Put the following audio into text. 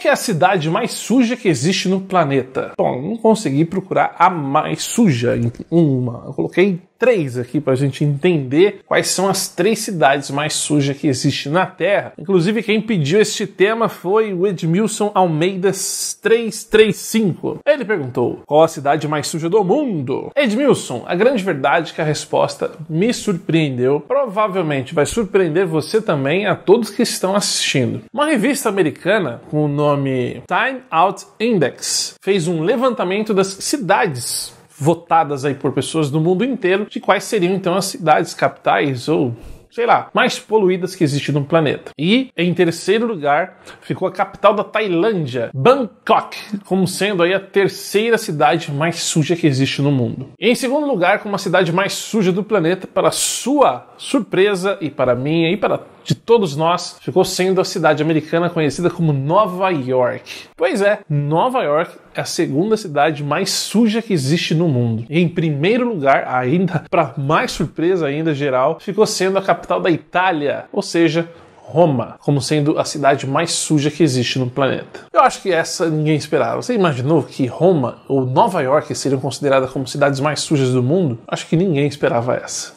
Qual é a cidade mais suja que existe no planeta? Bom, não consegui procurar a mais suja em uma. Eu coloquei três aqui para a gente entender quais são as três cidades mais sujas que existem na Terra. Inclusive, quem pediu este tema foi o Edmilson Almeida 335. Ele perguntou: qual a cidade mais suja do mundo? Edmilson, a grande verdade é que a resposta me surpreendeu, provavelmente vai surpreender você também, a todos que estão assistindo. Uma revista americana com o nome Time Out Index fez um levantamento das cidades votadas aí por pessoas do mundo inteiro de quais seriam então as cidades capitais ou sei lá, mais poluídas que existe no planeta. E em terceiro lugar ficou a capital da Tailândia, Bangkok, como sendo aí a terceira cidade mais suja que existe no mundo. E em segundo lugar, como a cidade mais suja do planeta, para sua surpresa e para minha e para de todos nós, ficou sendo a cidade americana conhecida como Nova York. Pois é, Nova York é a segunda cidade mais suja que existe no mundo. E em primeiro lugar, ainda para mais surpresa ainda geral, ficou sendo a capital da Itália, ou seja, Roma como sendo a cidade mais suja que existe no planeta. Eu acho que essa ninguém esperava. Você imaginou que Roma ou Nova York seriam consideradas como cidades mais sujas do mundo? Acho que ninguém esperava essa.